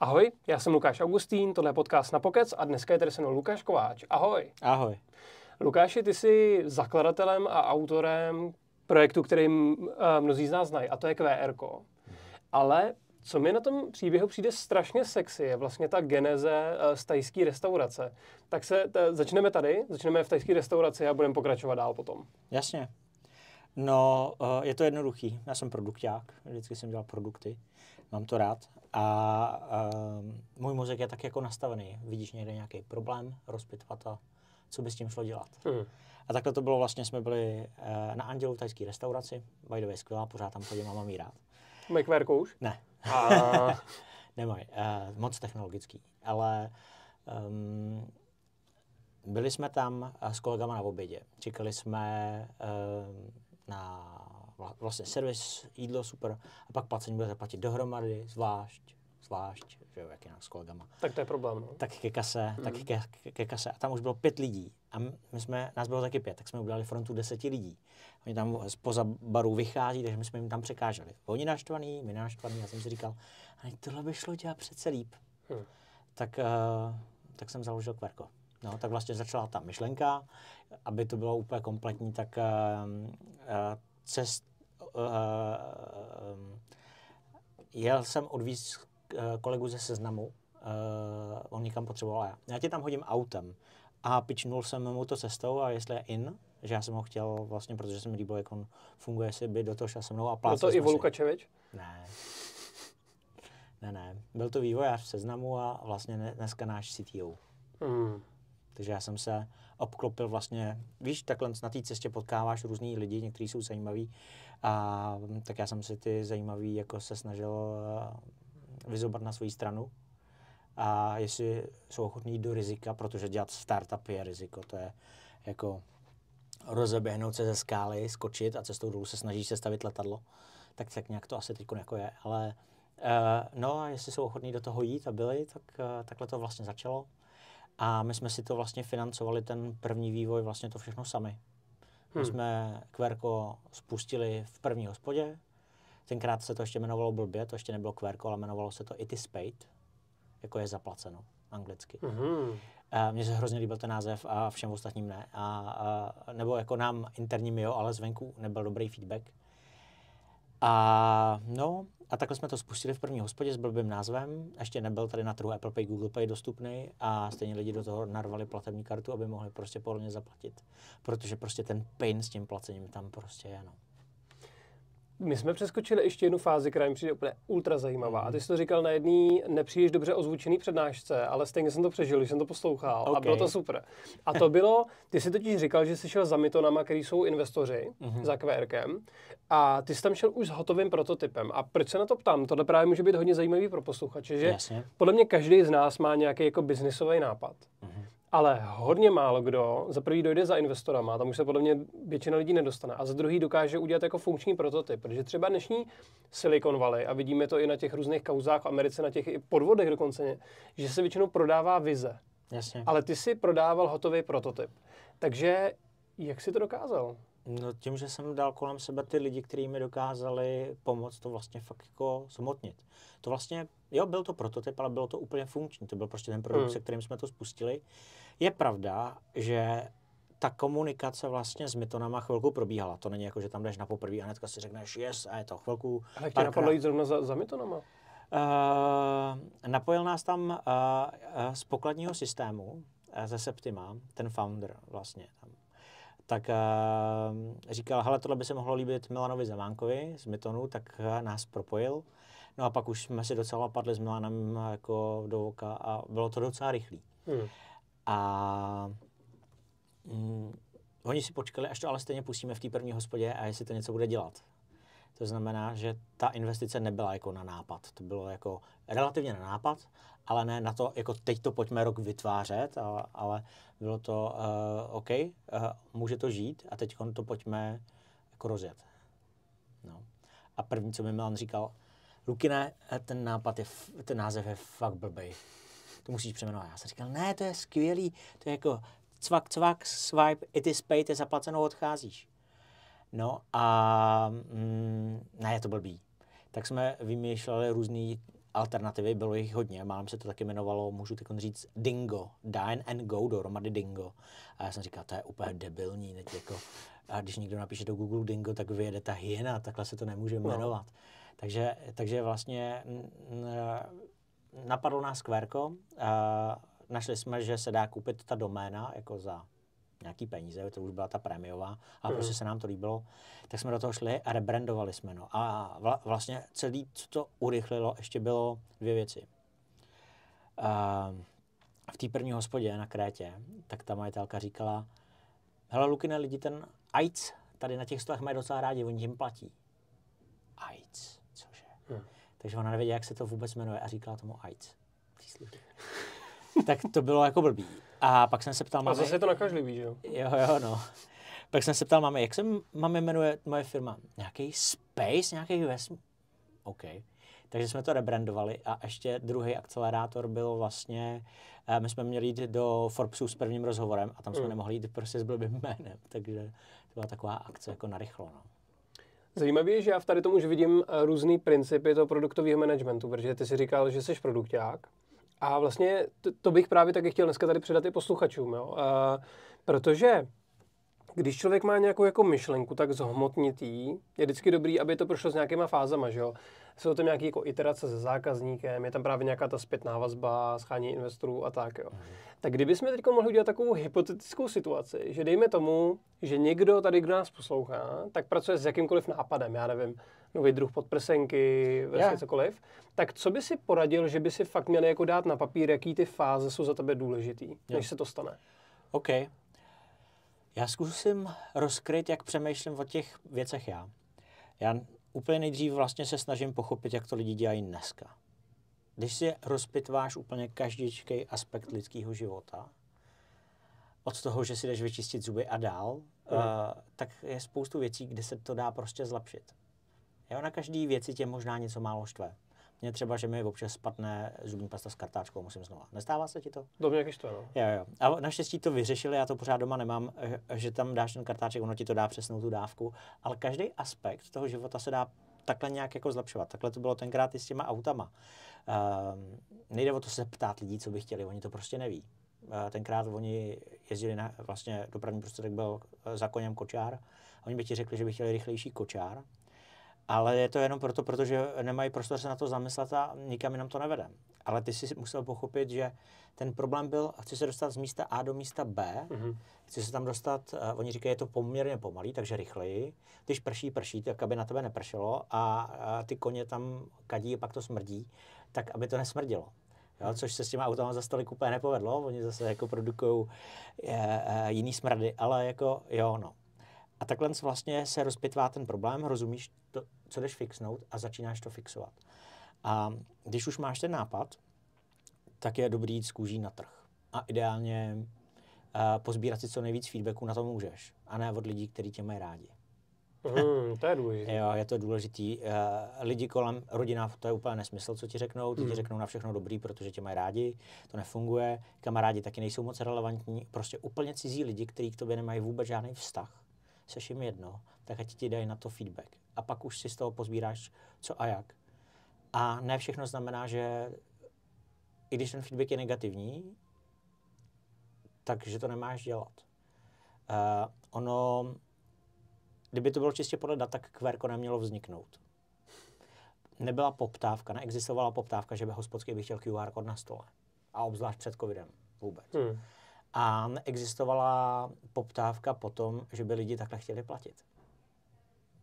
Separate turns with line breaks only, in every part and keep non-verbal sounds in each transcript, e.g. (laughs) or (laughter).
Ahoj, já jsem Lukáš Augustín, tohle je podcast na Pokec a dneska je tady se mnou Lukáš Kováč. Ahoj. Ahoj. Lukáši, ty jsi zakladatelem a autorem projektu, který e, mnozí z nás znají, a to je QR. Ale co mi na tom příběhu přijde strašně sexy, je vlastně ta geneze e, z tajské restaurace. Tak se t- začneme tady, začneme v tajské restauraci a budeme pokračovat dál potom.
Jasně. No, e, je to jednoduchý. Já jsem produkták, vždycky jsem dělal produkty mám to rád. A um, můj mozek je tak jako nastavený. Vidíš někde nějaký problém, rozpitvat to, co by s tím šlo dělat. Hmm. A takhle to bylo vlastně, jsme byli uh, na Andělu v tajské restauraci, by the way, skvělá, pořád tam chodím a mám ji rád.
Mají kvérku už?
Ne. A... (laughs) Nemají, uh, eh, moc technologický, ale um, byli jsme tam s kolegama na obědě. Čekali jsme uh, na vlastně servis, jídlo, super, a pak placení budete zaplatit dohromady, zvlášť, zvlášť, že jo, jak jinak s kolegama. Tak to je problém, no. Tak ke kase, hmm. tak ke, mhm. ke, ke kase. A tam už bylo pět lidí. A my jsme, nás bylo taky pět, tak jsme udělali frontu deseti lidí. Oni tam spoza baru vychází, takže my jsme jim tam překáželi. Oni naštvaný, my naštvaný, já jsem si říkal, ale tohle by šlo dělat přece líp. Hmm. Tak, uh, tak jsem založil Kverko. No, tak vlastně začala ta myšlenka, aby to bylo úplně kompletní, tak uh, cest, Eh, eh, eh, jel jsem odvíz kolegu ze seznamu, on někam potřeboval já. Já tě tam hodím autem a pičnul jsem mu to cestou a jestli je in, že já jsem ho chtěl vlastně, protože jsem mi jak on funguje, si by do toho šel se mnou a plácel Byl to Voluka Lukačevič? Ne. Ne, ne. Byl to vývojář v seznamu a vlastně dneska náš CTO. Hmm. Takže já jsem se obklopil vlastně, víš, takhle na té cestě potkáváš různý lidi, někteří jsou zajímaví, a mm, tak já jsem si ty zajímavé jako se snažil eh, vyzobat na svoji stranu. A jestli jsou ochotní do rizika, protože dělat startup je riziko, to je jako rozeběhnout se ze skály, skočit a cestou dolů se snažíš stavit letadlo, tak tak nějak to asi teď jako je. Ale uh, no a jestli jsou ochotní do toho jít a byli, tak uh, takhle to vlastně začalo. A my jsme si to vlastně financovali, ten první vývoj, vlastně to všechno sami. My hmm. jsme Kverko spustili v první hospodě. Tenkrát se to ještě jmenovalo blbě, to ještě nebylo Kverko, ale jmenovalo se to It is paid, jako je zaplaceno anglicky. Hmm. Mně se hrozně líbil ten název a všem ostatním ne. A, a, nebo jako nám interním jo, ale zvenku nebyl dobrý feedback. A no, a takhle jsme to spustili v první hospodě s blbým názvem. Ještě nebyl tady na trhu Apple Pay, Google Pay dostupný a stejně lidi do toho narvali platební kartu, aby mohli prostě pohodlně zaplatit. Protože prostě ten pain s tím placením tam prostě je. No.
My jsme přeskočili ještě jednu fázi, která mi přijde úplně ultra zajímavá. A ty mhm. jsi to říkal na jedný nepříliš dobře ozvučený přednášce, ale stejně jsem to přežil, když jsem to poslouchal okay. a bylo to super. A to bylo, ty jsi totiž říkal, že jsi šel za mytonama, který jsou investoři, mm-hmm. za QRkem, a ty jsi tam šel už s hotovým prototypem. A proč se na to ptám? Tohle právě může být hodně zajímavý pro posluchače, že Jasně. podle mě každý z nás má nějaký jako biznisový nápad. Mm-hmm. Ale hodně málo kdo za prvý dojde za investorama, tam už se podle mě většina lidí nedostane, a za druhý dokáže udělat jako funkční prototyp, protože třeba dnešní Silicon Valley, a vidíme to i na těch různých kauzách v Americe, na těch i podvodech dokonce, že se většinou prodává vize. Jasně. Ale ty
si prodával hotový prototyp. Takže jak si to dokázal? No tím, že jsem dal kolem sebe ty lidi, kteří mi dokázali pomoct, to vlastně fakt jako samotnit. To vlastně, jo, byl to prototyp, ale bylo to úplně funkční. To byl prostě ten produkt, mm. se kterým jsme to spustili. Je pravda, že ta komunikace vlastně s Mytonama chvilku probíhala. To není jako, že tam jdeš na poprvé a hnedka si řekneš yes a je to chvilku. Ale tě napadlo jít zrovna
za, za Mytonama?
Uh, napojil nás tam uh, uh, z pokladního systému uh, ze Septima, ten founder vlastně tam tak uh, říkal, hele, tohle by se mohlo líbit Milanovi Zemánkovi z Mytonu, tak uh, nás propojil. No a pak už jsme si docela padli s Milanem eh, jako do oka a bylo to docela rychlý. Hmm. A mm, oni si počkali, až to ale stejně pustíme v té první hospodě a jestli to něco bude dělat. To znamená, že ta investice nebyla jako na nápad. To bylo jako relativně na nápad, ale ne na to, jako teď to pojďme rok vytvářet, ale, ale bylo to uh, OK, uh, může to žít a teď to pojďme jako rozjet. No. A první, co mi Milan říkal, Lukine, eh, ten nápad je, ten název je fakt blbej. To musíš přeměnovat. Já jsem říkal, ne, to je skvělý, to je jako cvak, cvak, swipe, it is paid, je zaplaceno, odcházíš. No a mm, ne, je to blbý. Tak jsme vymýšleli různé alternativy, bylo jich hodně, málem se to taky jmenovalo, můžu teď říct Dingo, Dine and Go, dohromady Dingo. A já jsem říkal, to je úplně debilní, teď jako, a když někdo napíše do Google Dingo, tak vyjede ta hyena, takhle se to nemůže no. jmenovat. No. Takže, takže vlastně napadlo nás a, našli jsme, že se dá koupit ta doména jako za nějaký peníze, to už byla ta prémiová a mm. prostě se nám to líbilo, tak jsme do toho šli a rebrandovali jsme. No. A vla, vlastně celý, co to urychlilo, ještě bylo dvě věci. Uh, v té první hospodě na Krétě, tak ta majitelka říkala, hele Lukine, lidi ten AIDS tady na těch stolech mají docela rádi, oni jim platí. AIDS, cože? Hmm. Takže ona nevěděla, jak se to vůbec jmenuje a říkala tomu AIDS tak to bylo jako blbý. A pak jsem se ptal... A zase je to nakažlivý,
že jo? Jo, jo, no.
Pak jsem se ptal máme, jak se máme jmenuje moje firma? Nějaký Space, nějaký vesm. OK. Takže jsme to rebrandovali a ještě druhý akcelerátor byl vlastně, eh, my jsme měli jít do Forbesu s prvním rozhovorem a tam jsme mm. nemohli jít prostě s blbým jménem, (laughs) takže to byla taková akce jako narychlo. No.
Zajímavé je, že já v tady tomu už vidím eh, různé principy toho produktového managementu, protože ty si říkal, že jsi produkták, a vlastně to, to bych právě taky chtěl dneska tady předat i posluchačům, jo? Uh, protože když člověk má nějakou jako myšlenku, tak zhmotnit jí, je vždycky dobrý, aby to prošlo s nějakýma fázama, že jo? Jsou tam nějaké jako iterace se zákazníkem, je tam právě nějaká ta zpětná vazba, schání investorů a tak, jo. Mhm. Tak kdybychom teď mohli udělat takovou hypotetickou situaci, že dejme tomu, že někdo tady, kdo nás poslouchá, tak pracuje s jakýmkoliv nápadem, já nevím, nový druh podprsenky, vlastně yeah. cokoliv, tak co by si poradil, že by si fakt měl jako dát na papír, jaký ty fáze jsou za tebe důležitý, yeah. než se to
stane? OK. Já zkusím rozkryt, jak přemýšlím o těch věcech já. Já úplně nejdřív vlastně se snažím pochopit, jak to lidi dělají dneska. Když si rozpitváš úplně každičký aspekt lidského života, od toho, že si jdeš vyčistit zuby a dál, mm. uh, tak je spoustu věcí, kde se to dá prostě zlepšit. Jo, na každý věci tě možná něco málo štve. Mě třeba, že mi občas spadne zubní pasta s kartáčkou, musím znova. Nestává se ti to? To mě to, no. Jo, jo. A naštěstí to vyřešili, já to pořád doma nemám, eh, že tam dáš ten kartáček, ono ti to dá přesnou tu dávku, ale každý aspekt toho života se dá takhle nějak jako zlepšovat. Takhle to bylo tenkrát i s těma autama. Uh, nejde o to se ptát lidí, co by chtěli, oni to prostě neví. Uh, tenkrát oni jezdili na, vlastně dopravní prostředek byl za koněm kočár, a oni by ti řekli, že by chtěli rychlejší kočár, ale je to jenom proto, protože nemají prostor se na to zamyslet a nikam jinam to nevede. Ale ty si musel pochopit, že ten problém byl, chci se dostat z místa A do místa B, mm-hmm. chci se tam dostat, uh, oni říkají, je to poměrně pomalý, takže rychleji. Když prší, prší, tak aby na tebe nepršelo a, a ty koně tam kadí, a pak to smrdí, tak aby to nesmrdilo. Jo, mhm. což se s těma autama za tolik úplně nepovedlo, oni zase jako produkují eh, eh, jiný smrady, ale jako jo, no. A takhle vlastně se rozpitvá ten problém, rozumíš to, co jdeš fixnout a začínáš to fixovat. A když už máš ten nápad, tak je dobrý jít z kůží na trh. A ideálně a eh, pozbírat si co nejvíc feedbacku na to můžeš. A ne od lidí, kteří tě mají rádi. Hmm, to je důležité. jo, je to důležitý. Eh, lidi kolem, rodina, to je úplně nesmysl, co ti řeknou. Ty hmm. ti řeknou na všechno dobrý, protože tě mají rádi. To nefunguje. Kamarádi taky nejsou moc relevantní. Prostě úplně cizí lidi, kteří k tobě nemají vůbec žádný vztah. Seš jim jedno, tak ať ti dají na to feedback a pak už si z toho pozbíráš co a jak. A ne všechno znamená, že i když ten feedback je negativní, takže to nemáš dělat. Uh, ono, kdyby to bylo čistě podle dat, tak kverko nemělo vzniknout. Nebyla poptávka, neexistovala poptávka, že by hospodský by chtěl QR kód na stole. A obzvlášť před covidem vůbec. Hmm. A neexistovala poptávka potom, že by lidi takhle chtěli platit.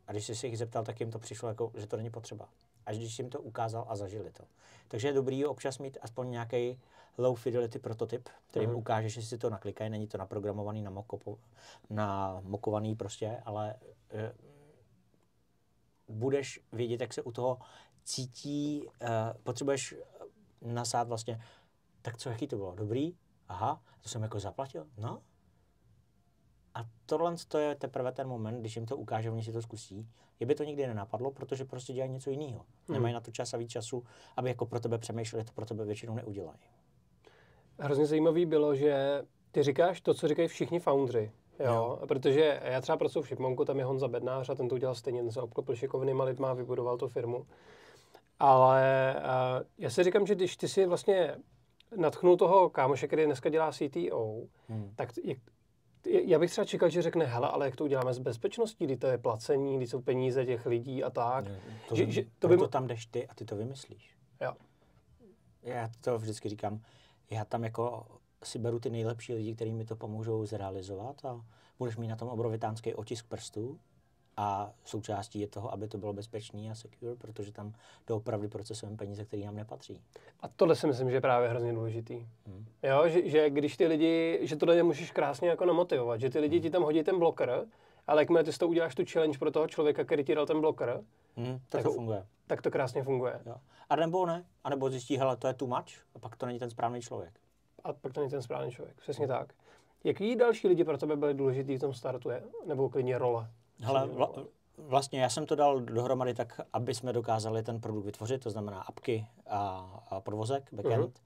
A když jsi se jich zeptal, tak jim to přišlo, jako, že to není potřeba. Až když jim to ukázal a zažili to. Takže je dobrý občas mít aspoň nějaký low fidelity prototyp, který mm-hmm. jim mhm. ukáže, že si to naklikají, není to naprogramovaný, na namokovaný prostě, ale uh, budeš vědět, jak se u toho cítí, Uh, potřebuješ eh, nasát vlastně, tak co, jaký to bylo, dobrý, aha, to jsem jako zaplatil, no, a tohle to je teprve ten moment, když jim to ukáže, oni si to zkusí. Je by to nikdy nenapadlo, protože prostě dělají něco jiného. Hmm. Nemají na to čas a víc času, aby jako pro tebe přemýšleli, to pro tebe většinou neudělají.
Hrozně zajímavý bylo, že ty říkáš to, co říkají všichni foundry, Jo, jo. protože já třeba pracuji v Šipmonku, tam je Honza Bednář a ten to udělal stejně, ten se obklopil šikovnýma lidma a vybudoval tu firmu. Ale uh, já si říkám, že když ty si vlastně natchnul toho kámoše, který dneska dělá CTO, hmm. tak já bych třeba čekal, že řekne, hele, ale jak to uděláme s bezpečností, kdy to je placení,
kdy jsou peníze těch lidí a tak. Ne, to, že, že, to, by... to tam jdeš ty a ty to vymyslíš. Jo. Já to vždycky říkám, já tam jako si beru ty nejlepší lidi, kteří mi to pomůžou zrealizovat a budeš mít na tom obrovitánský otisk prstů, a součástí je toho, aby to bylo bezpečný a secure, protože tam doopravdy procesujeme peníze, které nám nepatří.
A tohle si myslím, že je právě hrozně důležitý. Hmm. Jo, že, že, když ty lidi, že tohle můžeš krásně jako namotivovat, že ty lidi hmm. ti tam hodí ten blokr, ale jakmile ty to uděláš tu challenge pro toho člověka, který ti dal ten blokr,
hmm, tak, tak to funguje.
Tak to krásně funguje. Jo.
A nebo ne, a nebo zjistí, hele, to je too much, a pak to není ten správný člověk.
A pak to není ten správný člověk, přesně hmm. tak. Jaký další lidi pro tebe byli důležitý v tom startu, nebo klidně role?
Hele, vla, vlastně já jsem to dal dohromady tak, aby jsme dokázali ten produkt vytvořit, to znamená apky a, a provozek, backend uh-huh.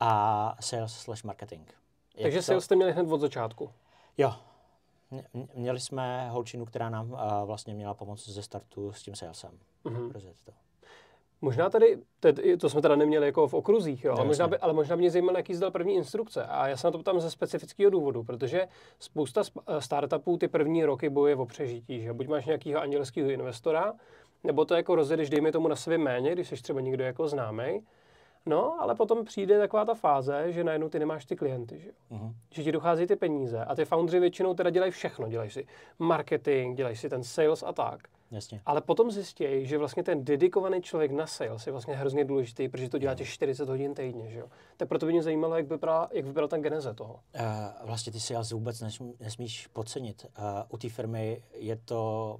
a sales slash marketing. Jak Takže to... sales jste
měli hned od začátku?
Jo. Měli jsme holčinu, která nám uh, vlastně měla pomoct ze startu s tím salesem.
Uh-huh. to. Možná tady, to jsme teda neměli jako v okruzích, jo, ale, možná by, ale možná mě zajímalo, jaký zdal první instrukce. A já se na to ptám ze specifického důvodu, protože spousta eh, startupů ty první roky boje o přežití, že buď máš nějakého andělského investora, nebo to jako rozjedeš, dejme tomu na své méně, když jsi třeba někdo jako známý. No, ale potom přijde taková ta fáze, že najednou ty nemáš ty klienty, že, uh-huh. že ti dochází ty peníze a ty foundry většinou teda dělají všechno, dělají si marketing, dělají si ten sales a tak. Jasně. Ale potom zjistějí, že vlastně ten dedikovaný člověk na sales je vlastně hrozně důležitý, protože to děláte 40 hodin týdně, že jo? Tak proto by mě zajímalo, jak vypadal, jak vybral ten geneze toho.
Uh, vlastně ty sales vůbec nesmí, nesmíš podcenit. Uh, u té firmy je to,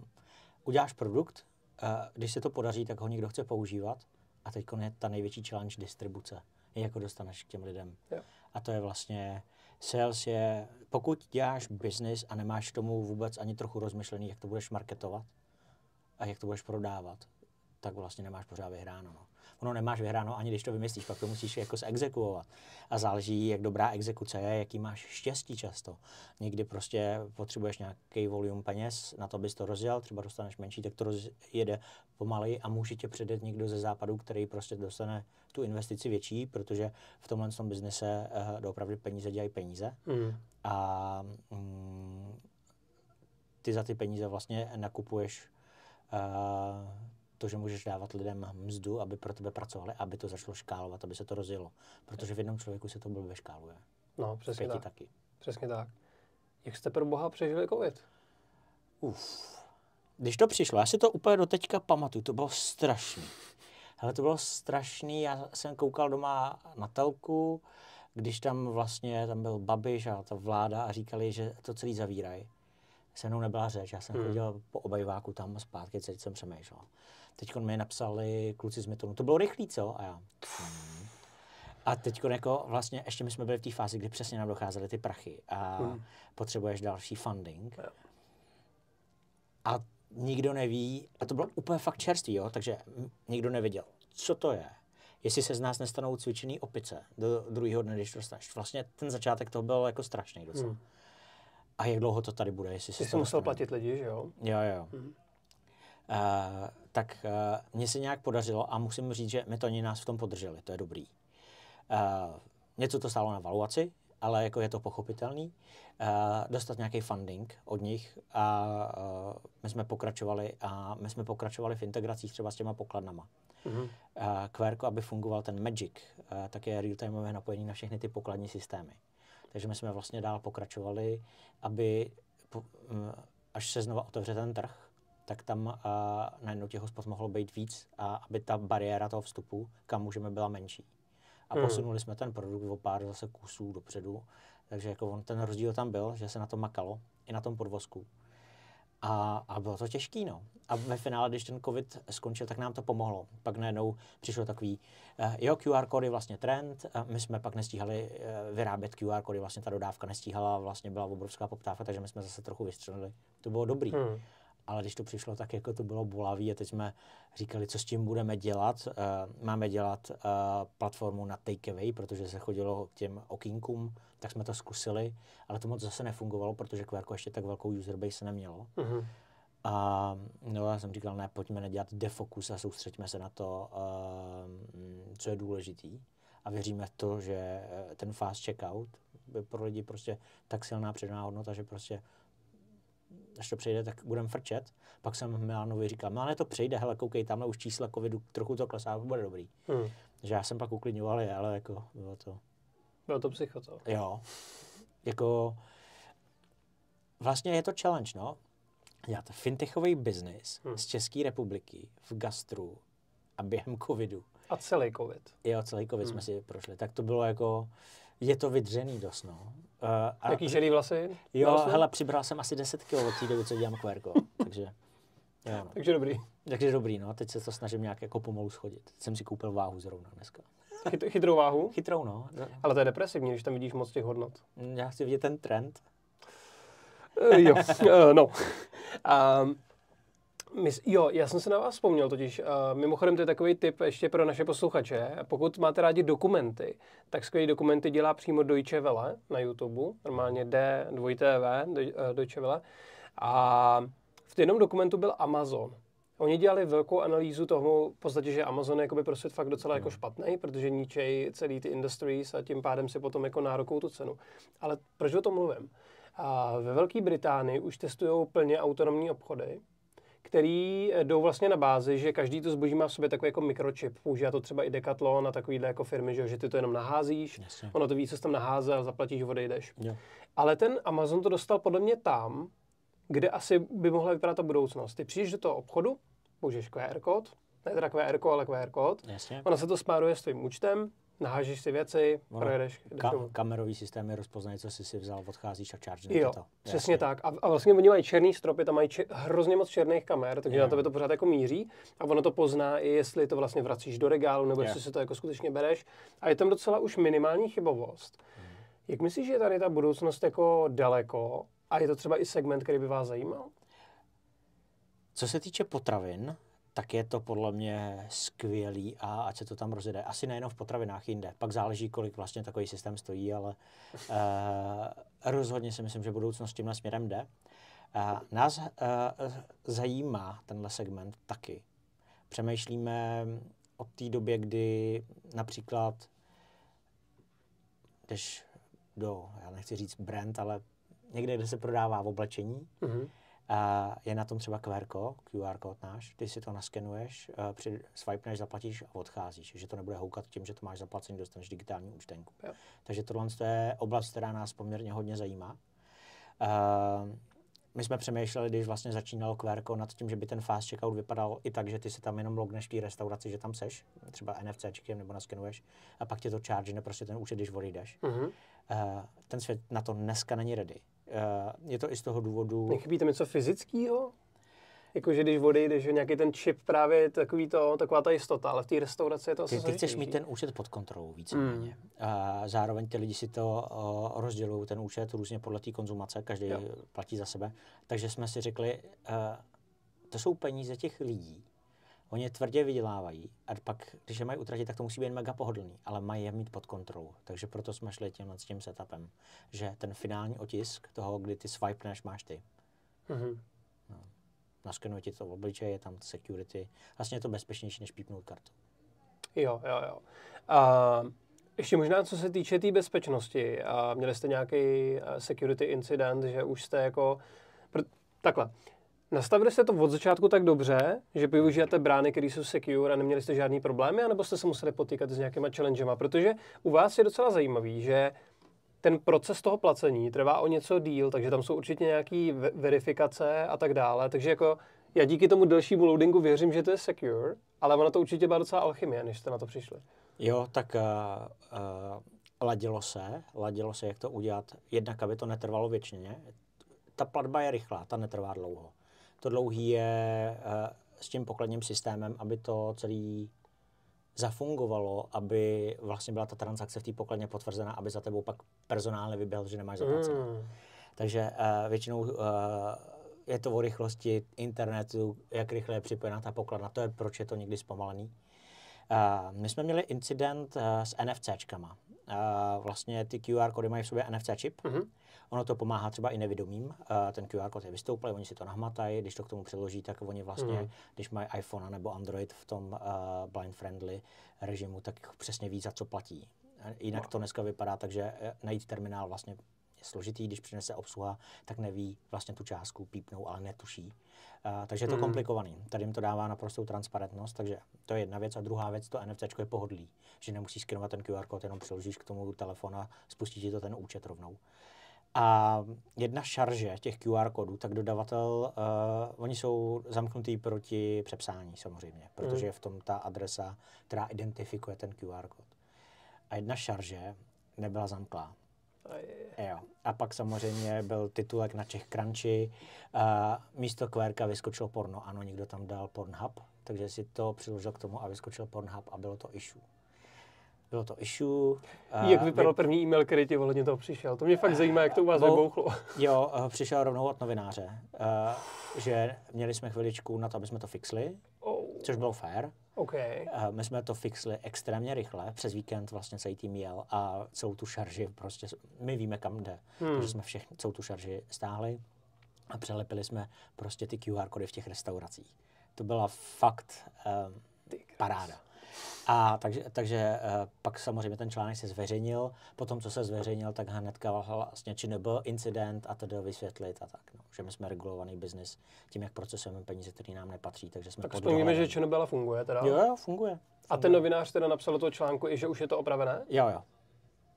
uděláš produkt, uh, když se to podaří, tak ho někdo chce používat a teď je ta největší challenge distribuce. Jak ho dostaneš k těm lidem. Jo. A to je vlastně, sales je, pokud děláš business a nemáš k tomu vůbec ani trochu rozmyšlený, jak to budeš marketovat, a jak to budeš prodávat, tak vlastně nemáš pořád vyhráno. No. Ono nemáš vyhráno, ani když to vymyslíš, pak to musíš jako exekuovat. A záleží, jak dobrá exekuce je, jaký máš štěstí často. Někdy prostě potřebuješ nějaký volum peněz, na to bys to rozděl, třeba dostaneš menší, tak to jede pomaleji a může tě předet někdo ze západu, který prostě dostane tu investici větší, protože v tomhle tom biznise uh, doopravdy peníze dělají peníze. Mm. A mm, ty za ty peníze vlastně nakupuješ Eh, to, že můžeš dávat lidem mzdu, aby pro tebe pracovali, aby to začalo škálovat, aby se to rozjelo. Protože v jednom člověku se to blbě škáluje. No, přesně tak. taky. Přesně tak. Jak jste pro boha
přežili covid?
Uf. Když to přišlo, já si to úplně do teďka pamatuju, to bylo strašný. Ale to bylo strašný, já jsem koukal doma na telku, když tam vlastně, tam byl Babiš a ta vláda a říkali, že to celý zavírají se mnou nebyla řeč. Já jsem hmm. chodil po obajváku tam zpátky, celý jsem přemýšlel. Teď mi napsali kluci z Metonu, to bylo rychlý, co? A já. Hmm. A teď jako vlastně ještě my jsme byli v té fázi, kdy přesně nám docházely ty prachy a hmm. potřebuješ další funding. A nikdo neví, a to bylo úplně fakt čerstvý, jo, takže nikdo nevěděl, co to je. Jestli se z nás nestanou cvičený opice do druhého dne, když to dostaneš. Vlastně ten začátek toho byl jako strašný docela. Hmm a jak dlouho to tady bude, jestli se to musel platit
lidi, že jo? Jo, jo. Mm-hmm.
Uh, tak uh, mně se nějak podařilo a musím říct, že ani nás v tom podrželi, to je dobrý. Uh, něco to stálo na valuaci, ale jako je to pochopitelný. Uh, dostat nějaký funding od nich a uh, my jsme pokračovali a my jsme pokračovali v integracích třeba s těma pokladnama. Mm-hmm. Uh, Quarku, aby fungoval ten Magic, uh, tak je real-timeové napojení na všechny ty pokladní systémy. Takže my jsme vlastně dál pokračovali, aby eh, až se znova otevře ten trh, tak tam uh, najednou těch hospod mohlo být víc a aby ta bariéra toho vstupu, kam můžeme, byla menší. A hmm. posunuli jsme ten produkt o pár zase kusů dopředu, takže jako on, ten rozdíl tam byl, že se na to makalo, i na tom podvozku. A, a bylo to těžké, no. A ve finále, když ten covid skončil, tak nám to pomohlo. Pak najednou přišlo takový, uh, jo, QR je vlastně trend, uh, my jsme pak nestíhali uh, vyrábět QR kódy, vlastně ta dodávka nestíhala, vlastně byla obrovská poptávka, takže my jsme zase trochu vystřelili. To bylo dobrý. Hmm ale když to přišlo, tak jako to bylo bolavý a teď jsme říkali, co s tím budeme dělat. Uh, máme dělat uh, platformu na takeaway, protože se chodilo k těm okinkům, tak jsme to zkusili, ale to moc zase nefungovalo, protože kvarko ještě tak velkou userbase nemělo. Mm-hmm. A no, já jsem říkal, ne, pojďme nedělat defokus a soustředíme se na to, uh, co je důležitý. A věříme v to, že ten fast checkout by pro lidi prostě tak silná předná hodnota, že prostě až to přejde, tak budeme frčet. Pak jsem Milanovi říkal, Miláne to přejde, hele, koukej, tamhle už čísla covidu, trochu to klesá, bude dobrý. Hmm. Že já jsem pak uklidňoval je, ale jako bylo to...
Bylo to psycho, to.
Jo. Jako... Vlastně je to challenge, no. Já to fintechový biznis hmm. z České republiky v gastru a během covidu.
A celý covid.
Jo, celý covid hmm. jsme si prošli. Tak to bylo jako, je to vydřený dost, no. Uh, a Jaký želý vlasy? Jo, vlasy? hele, přibral jsem asi 10 kg od té doby, co dělám kverko. (laughs) takže, jo, no. takže dobrý. Takže dobrý, no. Teď se to snažím nějak jako pomalu schodit. Teď jsem si koupil váhu zrovna dneska.
Chyt, chytrou váhu? Chytrou, no. no ale to je depresivní, když tam vidíš moc těch hodnot. Mm, já chci vidět ten trend. Eh, jo, eh, no. Um, (laughs) Mys- jo, já jsem se na vás vzpomněl totiž. Uh, mimochodem, to je takový tip ještě pro naše posluchače. Pokud máte rádi dokumenty, tak skvělý dokumenty dělá přímo Deutsche Welle na YouTube. Normálně D, 2 eh, Deutsche Welle. A v jednom dokumentu byl Amazon. Oni dělali velkou analýzu toho, v podstatě, že Amazon je jakoby prostě fakt docela jako hmm. špatný, protože ničej celý ty industries a tím pádem si potom jako nárokou tu cenu. Ale proč o tom mluvím? A ve Velké Británii už testují plně autonomní obchody, který eh, jdou vlastně na bázi, že každý to zboží má v sobě takový jako mikročip. Používá to třeba i Decathlon a takovýhle jako firmy, že, ty to jenom naházíš, Jasně. ono to ví, co jsi tam naházel, zaplatíš, odejdeš. Jo. Ale ten Amazon to dostal podle mě tam, kde asi by mohla vypadat ta budoucnost. Ty přijdeš do toho obchodu, použiješ QR kód, ne teda QR, ale QR kód, Jasně. ono se to spáruje s tvým účtem, Nahážíš si věci, no, projedeš. Ka-
kamerový systém je rozpoznaný, co jsi si vzal, odcházíš a charge jo, to. přesně
tak. A, a, vlastně oni mají černý stropy, tam mají če- hrozně moc černých kamer, takže jo. na tebe to pořád jako míří a ono to pozná, i jestli to vlastně vracíš do regálu, nebo jo. jestli si to jako skutečně bereš. A je tam docela už minimální chybovost. Hmm. Jak myslíš, že je tady ta budoucnost jako daleko a je to třeba i segment, který by vás zajímal?
Co se týče potravin, tak je to podle mě skvělý a ať se to tam rozjede. Asi nejenom v potravinách, jinde. Pak záleží, kolik vlastně takový systém stojí, ale uh, rozhodně si myslím, že budoucnost tímhle směrem jde. Uh, nás uh, zajímá tenhle segment taky. Přemýšlíme o té době, kdy například jdeš do, já nechci říct brand, ale někde, kde se prodává v oblečení, mm-hmm je na tom třeba QR kód, QR kód náš, ty si to naskenuješ, uh, při, swipneš, zaplatíš a odcházíš, že to nebude houkat tím, že to máš zaplacený, dostaneš digitální účtenku. Jo. Takže tohle je oblast, která nás poměrně hodně zajímá. Uh, my jsme přemýšleli, když vlastně začínalo QR nad tím, že by ten fast checkout vypadal i tak, že ty se tam jenom logneš v té restauraci, že tam seš, třeba NFC čekem nebo naskenuješ, a pak tě to charge, ne prostě ten účet, když odejdeš. Uh-huh. Uh, ten svět na to dneska není ready. Eh, je to i z toho důvodu... Nechybí tam něco fyzického? Jakože
když odejdeš, že nějaký ten čip právě takový to, taková ta jistota, ale v té restauraci je to asi ty, ty chceš mít ten
účet pod kontrolou víceméně. Mm. A zároveň ty lidi si to rozdělují, ten účet různě podle té konzumace, každý jo. platí za sebe. Takže jsme si řekli, eh, to jsou peníze těch lidí, Oni tvrdě vydělávají a pak, když je mají utratit, tak to musí být mega pohodlný, ale mají je mít pod kontrolou. Takže proto jsme šli tímhle s tím setupem, že ten finální otisk toho, kdy ty swipeneš, máš ty.
Mm-hmm. No.
Naskenuje ti to v obličeji, je tam security. Vlastně je to bezpečnější, než pípnout kartu.
Jo, jo, jo. A ještě možná, co se týče té tý bezpečnosti, a měli jste nějaký eh, security incident, že už jste jako... Takhle, Nastavili jste to od začátku tak dobře, že využijete brány, které jsou secure a neměli jste žádný problémy, anebo jste se museli potýkat s nějakýma challengema? Protože u vás je docela zajímavý, že ten proces toho placení trvá o něco díl, takže tam jsou určitě nějaké verifikace a tak dále. Takže jako já díky tomu delšímu loadingu věřím, že to je secure, ale ona to určitě byla docela alchymie, než jste na to přišli.
Jo, tak uh, uh, ladilo se, ladilo se, jak to udělat. Jednak, aby to netrvalo věčně. Ta platba je rychlá, ta netrvá dlouho. To dlouhý je eh, s tím pokladním systémem, aby to celý zafungovalo, aby vlastně byla ta transakce v té pokladně potvrzena, aby za tebou pak personálně vyběhl, že nemáš zaplacené. Mm. Takže uh, většinou uh, je to o rychlosti internetu, jak rychle je připojená ta pokladna, to je proč je to někdy zpomalený. Uh, my jsme měli incident uh, s NFCčkama uh, vlastně ty QR kody mají v sobě NFC čip. Mm-hmm. Ono to pomáhá třeba i nevědomým. Uh, ten QR kód je vystouplý, oni si to nahmatají, když to k tomu přiloží, tak oni vlastně, mm-hmm. když mají iPhone nebo Android v tom uh, blind friendly režimu, tak přesně ví, za co platí. Jinak wow. to dneska vypadá tak, že e, najít terminál vlastně složitý, když přinese obsluha, tak neví vlastně tu částku, pípnou, ale netuší. Uh, takže je to hmm. komplikovaný. Tady jim to dává naprostou transparentnost, takže to je jedna věc. A druhá věc, to NFC je pohodlí, že nemusíš skenovat ten QR kód, jenom přiložíš k tomu telefon a spustí ti to ten účet rovnou. A jedna šarže těch QR kodů, tak dodavatel, uh, oni jsou zamknutý proti přepsání samozřejmě, protože hmm. je v tom ta adresa, která identifikuje ten QR kód. A jedna šarže nebyla zamklá. Jo. A pak samozřejmě byl titulek na Čech Crunchy. A místo kvérka vyskočilo porno. Ano, někdo tam dal Pornhub, takže si to přiložil k tomu a vyskočil Pornhub a bylo to issue. Bylo to issue. Jak vypadal vy... první
e-mail, který ti ohledně toho přišel? To mě fakt zajímá, jak to u vás eh, Bo... vybouchlo.
Jo, eh, přišel rovnou od novináře, eh, že měli jsme chviličku na to, aby jsme to fixli, oh. což bylo fair Okay. Eh, my jsme to fixli extrémně rychle, přes víkend vlastně celý tým jel a celou tu šarži prostě, my víme kam jde, hmm. takže jsme všechny, celou tu šarži stáhli a přelepili jsme prostě ty QR kody v těch restauracích. To byla fakt um, paráda. A takže, takže eh, pak samozřejmě ten článek se zveřejnil, potom co se zveřejnil, tak hnedka vlastně, či nebyl incident a tedy vysvětlit a tak. No, že my jsme regulovaný biznis tím, jak procesujeme peníze, které nám nepatří, takže jsme Tak vzpomněme, že ČNB
funguje teda. Jo, jo, funguje. A ten novinář teda napsal do toho článku i, že už je to opravené? Jo, jo.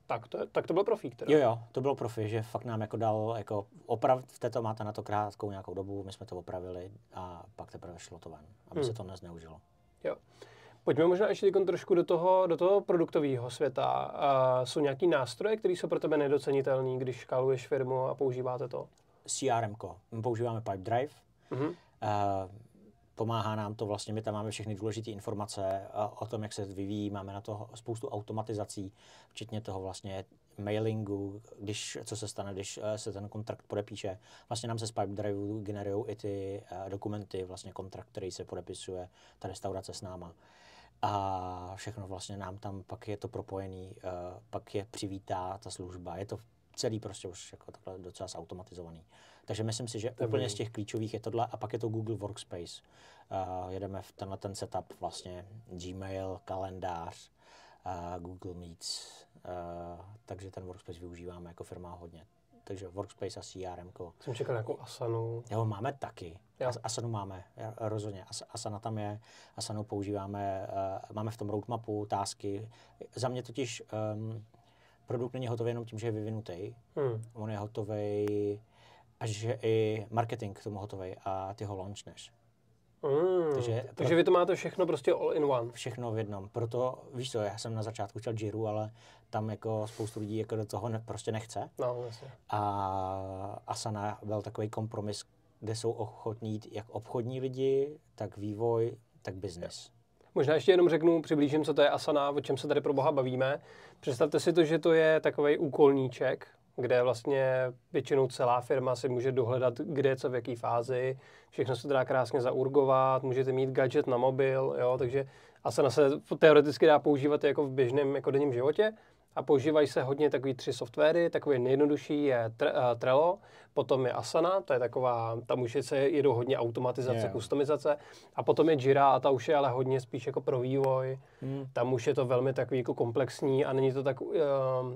Tak to, tak to byl profík teda. Jo, jo,
to bylo profi, že fakt nám jako dal, jako oprav, v této máte na to krátkou nějakou dobu, my jsme to opravili a pak teprve šlo to ven, aby hmm. se to nezneužilo.
Jo. Pojďme možná ještě trošku do toho, do toho produktového světa. Uh, jsou nějaký nástroje, které jsou pro tebe nedocenitelné, když škáluješ firmu a používáte to?
CRM. Používáme Pipedrive. Mm-hmm. Uh, pomáhá nám to, vlastně my tam máme všechny důležité informace o tom, jak se vyvíjí, máme na to spoustu automatizací, včetně toho vlastně mailingu, když, co se stane, když eh, se ten kontrakt podepíše. Vlastně nám se z Pipedrive generují i ty eh, dokumenty, vlastně kontrakt, který se podepisuje, ta restaurace s náma a všechno vlastně nám tam, pak je to propojený, eh, pak je přivítá ta služba, je to celý prostě už jako takhle docela zautomatizovaný. Takže myslím si, že Dobrý. úplně z těch klíčových je tohle a pak je to Google Workspace. Uh, jedeme v tenhle ten setup vlastně Gmail, kalendář, uh, Google Meets, uh, takže ten Workspace využíváme jako firma hodně takže Workspace a CRM. Jsem čekal
nějakou Asanu. Jo,
máme taky. Jo. Asanu máme, rozhodně. As, Asana tam je, Asanu používáme, uh, máme v tom roadmapu, tásky. Za mě totiž um, produkt není hotový jenom tím, že je vyvinutý. Hmm. On je hotový, až že i marketing k tomu hotový a ty ho launchneš. Mm, takže, pro... Hmm, takže vy to máte všechno prostě all in one. Všechno v jednom. Proto, víš co, já jsem na začátku chtěl Jiru, ale tam jako spoustu lidí jako do toho ne, prostě nechce. No, vlastně. A Asana byl takový kompromis, kde jsou ochotní jít jak obchodní lidi, tak vývoj, tak biznis.
Možná ještě jenom řeknu, přiblížím, co to je Asana, o čem se tady pro boha bavíme. Představte si to, že to je takový úkolníček, kde vlastně většinou celá firma si může dohledat, kde je co v jaké fázi, všechno se dá krásně zaurgovat, můžete mít gadget na mobil, jo, takže Asana se teoreticky dá používat jako v běžném jako denním životě, a používají se hodně takový tři softwary. Takový nejjednodušší je tr- uh, eh, Trello, potom je Asana, to je taková, tam už se jedou hodně automatizace, yeah. customizace a potom je Jira a ta už je ale hodně spíš jako pro vývoj. Hmm. Tam už je to velmi takový jako komplexní a není to tak uh,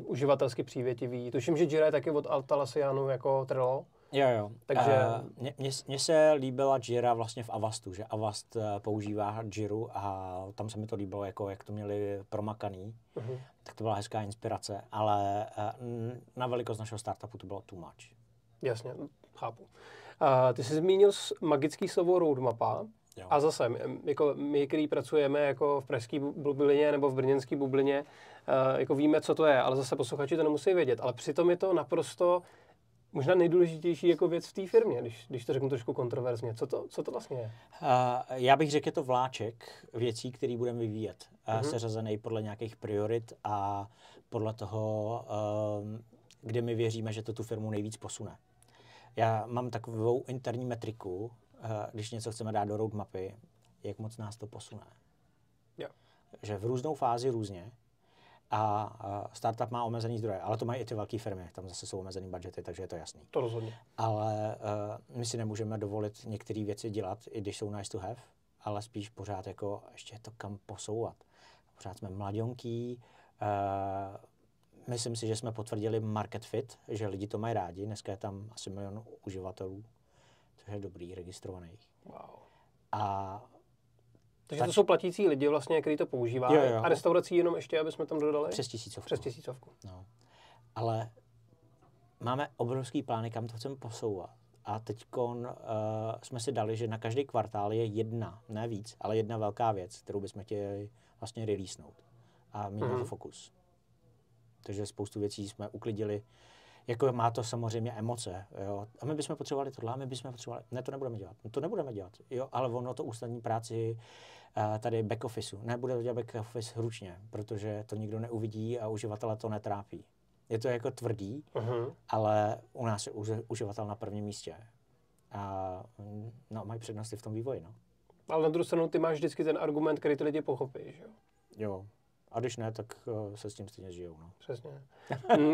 uživatelsky přívětivý. Tuším, že Jira je taky od Altalasianu jako Trello.
Jo, jo. Takže... Uh, Mně se líbila Jira vlastně v Avastu, že Avast eh, používá Jiru a tam se mi to líbilo, jako jak to měli promakaný. Uh-huh. Tak to byla hezká inspirace, ale uh, na velikost našeho startupu to bylo too much.
Jasně, chápu. Uh, ty jsi zmínil magický slovo roadmapa. Jo. A zase, jako my, který pracujeme jako v pražské bublině nebo v brněnské bublině, uh, jako víme, co to je, ale zase posluchači to nemusí vědět. Ale přitom je to naprosto možná nejdůležitější jako věc v té firmě, když, když to řeknu trošku kontroverzně. Co to, co to vlastně je?
Uh, já bych řekl, je to vláček věcí, který budeme vyvíjet. Uh-huh. Seřazený podle nějakých priorit a podle toho, uh, kde my věříme, že to tu firmu nejvíc posune. Já mám takovou interní metriku, uh, když něco chceme dát do roadmapy, jak moc nás to posune. Yeah. Že v různou fázi různě, a startup má omezený zdroje, ale to mají i ty velké firmy, tam zase jsou omezený budgety, takže je to jasný. To rozhodně. Ale uh, my si nemůžeme dovolit některé věci dělat, i když jsou nice to have, ale spíš pořád jako ještě to kam posouvat. Pořád jsme mladionký, uh, myslím si, že jsme potvrdili market fit, že lidi to mají rádi, dneska je tam asi milion uživatelů, což je dobrý, registrovaných. Wow. A takže tak. to
jsou platící lidi vlastně, kteří to používají. Jo, jo. A restaurací jenom ještě, aby jsme tam dodali? Přes tisícovku. Přes tisícovku. No.
Ale máme obrovský plány, kam to chceme posouvat. A teď uh, eh, jsme si dali, že na každý kvartál je jedna, ne víc, ale jedna velká věc, kterou bychom chtěli vlastně releasenout a mít mm-hmm. na to mhm. fokus. Takže spoustu věcí jsme uklidili. Jako má to samozřejmě emoce. Jo? A my bychom potřebovali tohle, a my bychom potřebovali. Ne, to nebudeme dělat. No, to nebudeme dělat. Jo? Ale ono to ústavní práci eh, tady back officeu. Nebude to dělat back office ručně, protože to nikdo neuvidí a uživatele to netrápí. Je to jako tvrdý, uh-huh. ale u nás je už, uživatel na prvním místě. A mm, no, mají přednosti v tom vývoji. No.
Ale na druhou stranu ty máš vždycky ten argument, který ty lidi pochopí, že jo?
Jo, a když ne, tak eh, se s tím stejně žijou. No. Přesně.
(laughs)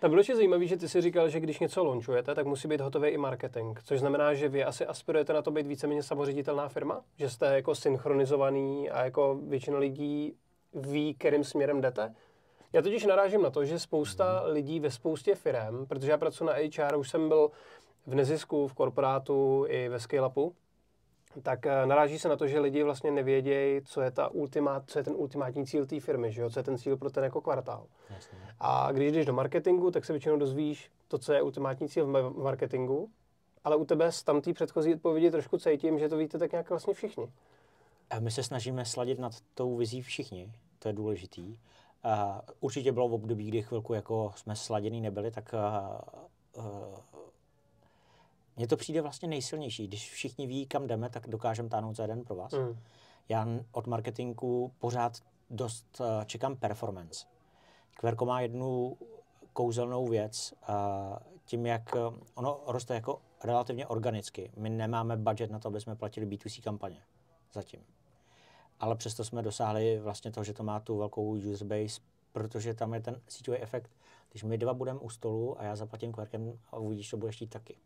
Tam bylo ještě zajímavé, že ty si říkal, že když něco launchujete, tak musí být hotový i marketing. Což znamená, že vy asi aspirujete na to být víceméně samoředitelná firma? Že jste jako synchronizovaný a jako většina lidí ví, kterým směrem jdete? Já totiž narážím na to, že spousta mm. lidí ve spoustě firm, protože já pracuji na HR, už jsem byl v nezisku, v korporátu i ve scale-upu, tak eh, naráží se na to, že lidi vlastně nevědějí, co je, ta ultimát, co je ten ultimátní cíl té firmy, že jo? co je ten cíl pro ten jako kvartál. Jasně. A když jdeš do marketingu, tak se většinou dozvíš to, co je ultimátní cíl v marketingu, ale u tebe z tamtý předchozí odpovědi trošku cítím, že to víte tak nějak vlastně
všichni. A my se snažíme sladit nad tou vizí všichni, to je důležitý. Uh, určitě bylo v období, kdy chvilku jako jsme sladěný nebyli, tak uh, uh, mně to přijde vlastně nejsilnější. Když všichni ví, kam jdeme, tak dokážeme táhnout za jeden pro vás. Mm. Já od marketingu pořád dost uh, čekám performance. Kverko má jednu kouzelnou věc, uh, tím jak uh, ono roste jako relativně organicky. My nemáme budget na to, aby jsme platili B2C kampaně zatím. Ale přesto jsme dosáhli vlastně toho, že to má tu velkou user base, protože tam je ten síťový efekt. Když my dva budeme u stolu a já zaplatím kverkem a uvidíš, to budeš chtít taky.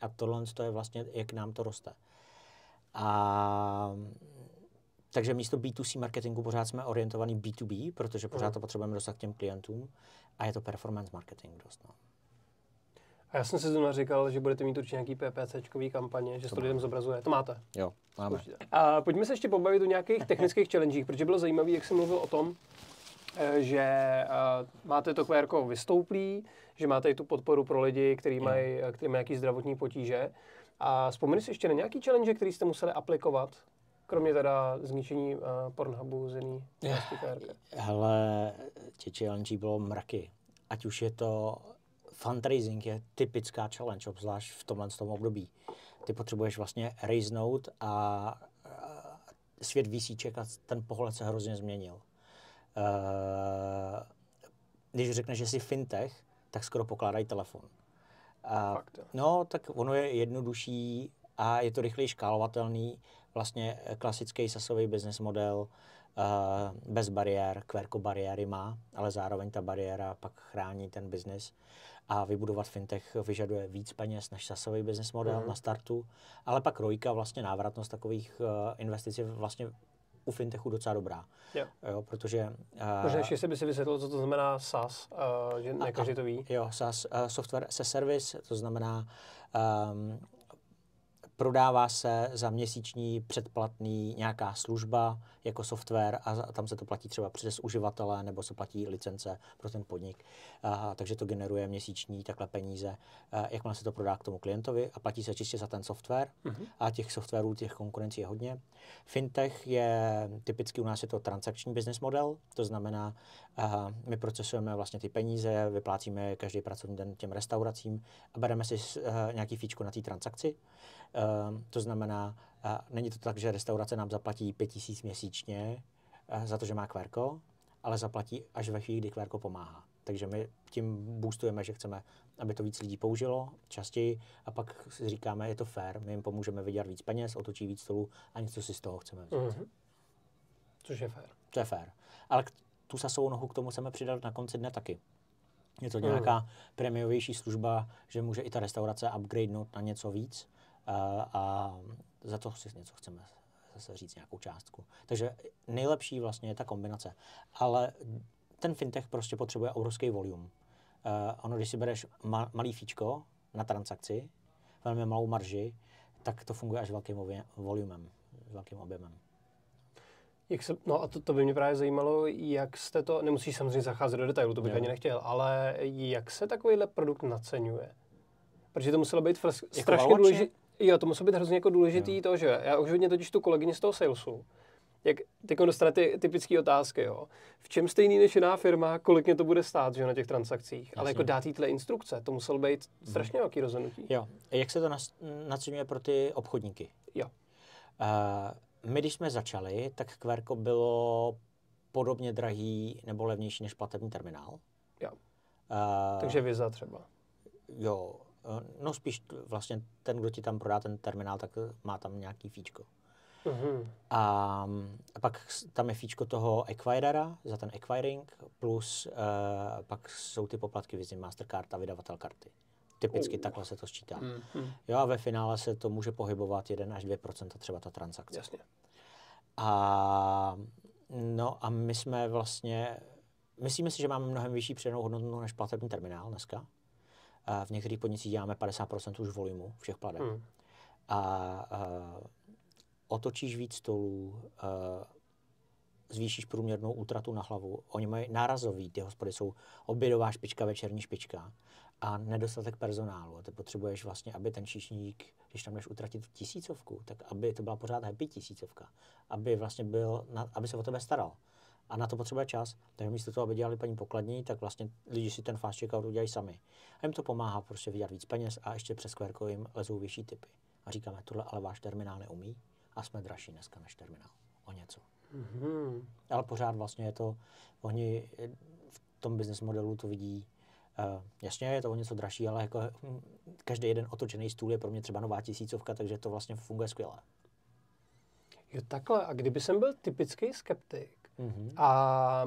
A tohle to je vlastně, jak nám to roste. A takže místo B2C marketingu pořád jsme orientovaní B2B, protože mhm. pořád to potřebujeme dostat k těm klientům a je to performance marketing dost. No.
A já jsem si zrovna říkal, že budete mít určitě nějaký PPCčkový kampaně, že to, to lidem zobrazuje. To máte.
Jo, máme.
A pojďme se ještě pobavit o nějakých technických challengech, protože bylo zajímavé, jak jsem mluvil o tom, Eh, že eh, máte to QR vystouplý, že máte i tu podporu pro lidi, kteří mají, eh, který mají nějaký zdravotní potíže. A vzpomeneš si ještě na nějaký challenge, který jste museli aplikovat? Kromě teda zničení uh, Pornhubu z jiný
Hele, tě challenge bylo mraky. Ať už je to fundraising je typická challenge, obzvlášť v tomhle tom období. Ty potřebuješ vlastně raisnout a svět vysíček a ten pohled se hrozně změnil. Eh, když řekne, že jsi fintech, tak skoro pokládají telefon. Uh, Fakt, no, tak ono je jednodušší a je to rychleji škálovatelný, vlastně eh, klasický sasový business model, Uh, bez bariér, kverko bariéry má, ale zároveň ta bariéra pak chrání ten biznis. A vybudovat fintech vyžaduje víc peněz než sasový business model mm. na startu, ale pak rojka, vlastně návratnost takových uh, investic je vlastně u fintechu docela dobrá. Jo. Jo, protože... Možná eh, ještě
si by si vysvětlil, co to znamená SaaS,
uh, že ne každý to ví. Jo, SaaS, uh, software a service, to znamená um, prodává se za měsíční předplatný nějaká služba jako software a tam se to platí třeba přes uživatele nebo se platí licence pro ten podnik. A, takže to generuje měsíční takhle peníze, a, jakmile se to prodá k tomu klientovi a platí se čistě za ten software uh-huh. a těch softwarů, těch konkurencí je hodně. Fintech je typicky u nás je to transakční business model, to znamená, a, my procesujeme vlastně ty peníze, vyplácíme každý pracovní den těm restauracím a bereme si a, nějaký fíčko na té transakci. Ehm, to znamená, není to tak, že restaurace nám zaplatí 5000 měsíčně eh, za to, že má kverko, ale zaplatí až ve chvíli, kdy kverko pomáhá. Takže my tím boostujeme, že chceme, aby to víc lidí použilo častěji a pak si říkáme, je to fair, my jim pomůžeme vydělat víc peněz, otočí víc stolů a něco si z toho chceme vzít.
Mm-hmm. Což je fair.
To je fair. Ale k- tu sasovou nohu k tomu chceme přidat na konci dne taky. Je to nějaká mm. premiovější služba, že může i ta restaurace upgradenout na něco víc Eh, a za to si něco chceme zase říct nějakou částku. Takže nejlepší vlastně je ta kombinace. Ale ten fintech prostě potřebuje obrovský volum. Uh, eh, ono, když si bereš ma- malý fíčko na transakci, velmi malou marži, tak to funguje až velkým ově- volumem, velkým objemem.
Jak se, no a to, to by mě právě zajímalo, jak jste to, nemusíš samozřejmě zacházet do detailu, to bych jo. ani nechtěl, ale jak se takovýhle produkt naceňuje? Protože to muselo být fras, jako strašně důležité. Jo, to musí být hrozně jako důležitý jo. to, že já už hodně totiž tu kolegyně z toho salesu, jak teď dostane ty typické otázky, jo. V čem stejný než jiná firma, kolik mě to bude stát, že na těch transakcích. Jasně. Ale jako dát jí instrukce, to musel být strašně mhm. velký rozhodnutí.
Jo. Jak se to nacenuje pro ty obchodníky? Jo. Uh, my, když jsme začali, tak Kverko bylo podobně drahý nebo levnější než platební terminál. Jo. Uh, Takže Visa třeba. Jo, Eh, no spíš vlastně ten, kdo ti tam prodá ten terminál, tak eh, má tam nějaký fíčko. Mm-hmm. A, a pak tam je fíčko toho acquirera za ten acquiring, plus uh, pak jsou ty poplatky Visa, Mastercard a vydavatel karty. Typicky uh. takhle se to sčítá. Mm-hmm. Jo a ve finále se to může pohybovat 1 až 2% třeba ta transakce. Jasně. A, no a my jsme vlastně, myslíme si, že máme mnohem vyšší přidanou hodnotu než platební terminál dneska. A v některých podnicích děláme 50% už volumu všech pladeb. Hmm. A, a otočíš víc stolů, a, zvýšíš průměrnou útratu na hlavu. Oni mají nárazový, ty hospody jsou obědová špička, večerní špička a nedostatek personálu. Ty potřebuješ vlastně, aby ten šišník, když tam jdeš utratit tisícovku, tak aby to byla pořád happy tisícovka, aby vlastně byl, aby se o tebe staral a na to potřebuje čas. Takže místo toho, aby dělali paní pokladní, tak vlastně lidi si ten fast checkout udělají sami. A jim to pomáhá prostě vydělat víc peněz a ještě přes QR jim lezou vyšší typy. A říkáme, tohle ale váš terminál neumí a jsme dražší dneska než terminál. O něco. Mm-hmm. Ale pořád vlastně je to, oni v tom business modelu to vidí, Uh, jasně, je to o něco dražší, ale jako hm, každý jeden otočený stůl je pro mě třeba nová tisícovka, takže to vlastně funguje skvěle.
Jo, takhle. A kdyby jsem byl typický skeptik,
Mm-hmm. A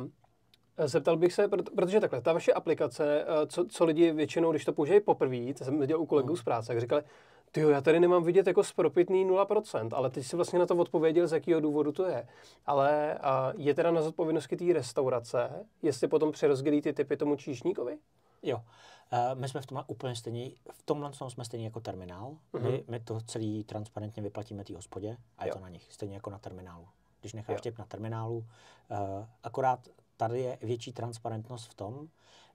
Zeptal bych se, protože takhle, ta vaše aplikace, eh, co, co lidi většinou, když to použijí poprvé, to jsem viděl u kolegů hmm. z práce, jak říkali, ty já tady nemám vidět jako spropitný 0%, ale teď si vlastně na to odpověděl, z jakého důvodu to je. Ale a eh, je teda na zodpovědnosti té restaurace, jestli potom přerozdělí ty typy tomu číšníkovi?
Jo, eh, my jsme v tomhle úplně stejní, v tomhle jsme stejní jako terminál, mm-hmm. my, mhm. my to celý transparentně vyplatíme té hospodě a je to na nich, stejně jako na terminálu když necháš jo. tip na terminálu. Eh, akorát tady je větší transparentnost v tom,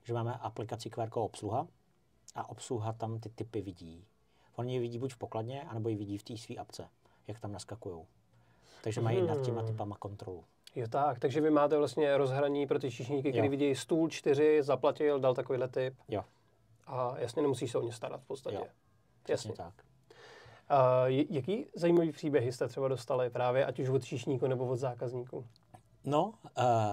že máme aplikaci QR obsluha a obsluha tam ty typy vidí. Oni je vidí buď v pokladně, anebo ji vidí v té své apce, jak tam naskakují. Takže mají hmm. nad těma hmm. typama kontrolu.
Jo tak, takže vy máte vlastně rozhraní pro ty číšníky, kteří vidí stůl čtyři, zaplatil, dal takovýhle typ. Jo. A jasně nemusíš se o ně starat v podstatě.
Jo. jasně. tak
jaký zajímavý příběhy jste třeba dostali právě, ať už od číšníků nebo od zákazníků?
No,